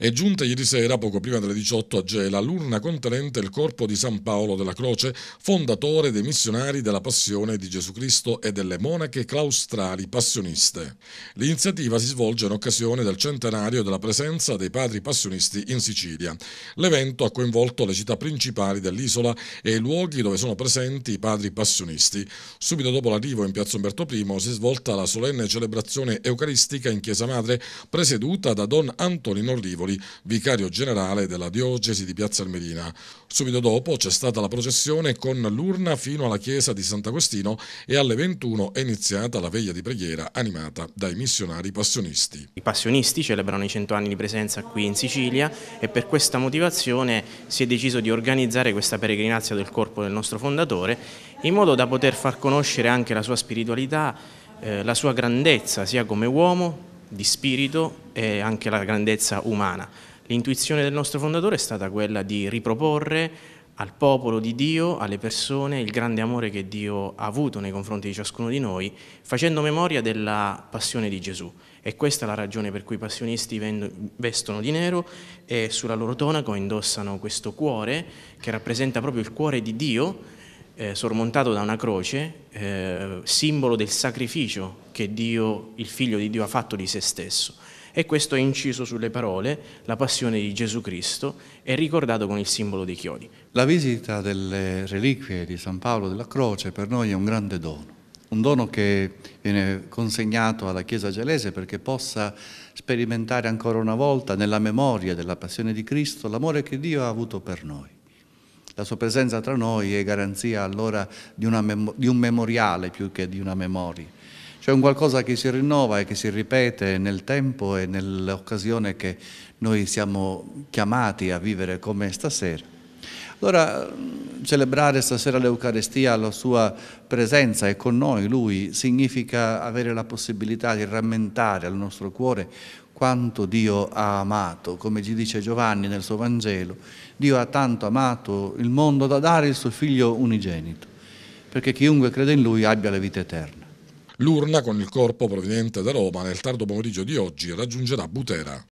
È giunta ieri sera, poco prima delle 18 a Gela, l'urna contenente il corpo di San Paolo della Croce, fondatore dei missionari della Passione di Gesù Cristo e delle monache claustrali passioniste. L'iniziativa si svolge in occasione del centenario della presenza dei padri passionisti in Sicilia. L'evento ha coinvolto le città principali dell'isola e i luoghi dove sono presenti i padri passionisti. Subito dopo l'arrivo in piazza Umberto I si è svolta la solenne celebrazione eucaristica in Chiesa Madre, presieduta da Don Antonino Rivoli Napoli, vicario generale della diocesi di Piazza Almerina. Subito dopo c'è stata la processione con l'urna fino alla chiesa di Sant'Agostino e alle 21 è iniziata la veglia di preghiera animata dai missionari passionisti. I passionisti celebrano i 100 anni di presenza qui in Sicilia e per questa motivazione si è deciso di organizzare questa peregrinanza del corpo del nostro fondatore in modo da poter far conoscere anche la sua spiritualità, eh, la sua grandezza sia come uomo di spirito e anche la grandezza umana. L'intuizione del nostro fondatore è stata quella di riproporre al popolo di Dio, alle persone, il grande amore che Dio ha avuto nei confronti di ciascuno di noi, facendo memoria della passione di Gesù. E questa è la ragione per cui i passionisti vestono di nero e sulla loro tonaco indossano questo cuore che rappresenta proprio il cuore di Dio eh, sormontato da una croce, eh, simbolo del sacrificio che Dio, il Figlio di Dio ha fatto di se stesso. E questo è inciso sulle parole, la passione di Gesù Cristo è ricordato con il simbolo dei chiodi. La visita delle reliquie di San Paolo della croce per noi è un grande dono, un dono che viene consegnato alla Chiesa gelese perché possa sperimentare ancora una volta nella memoria della passione di Cristo l'amore che Dio ha avuto per noi. La sua presenza tra noi è garanzia allora di, di un memoriale più che di una memoria cioè un qualcosa che si rinnova e che si ripete nel tempo e nell'occasione che noi siamo chiamati a vivere come stasera. Allora mm, celebrare stasera l'Eucarestia, la sua presenza è con noi, Lui, significa avere la possibilità di rammentare al nostro cuore quanto Dio ha amato, come ci dice Giovanni nel suo Vangelo, Dio ha tanto amato il mondo da dare il suo figlio unigenito, perché chiunque crede in lui abbia la vita eterna. L'urna con il corpo proveniente da Roma nel tardo pomeriggio di oggi raggiungerà Butera.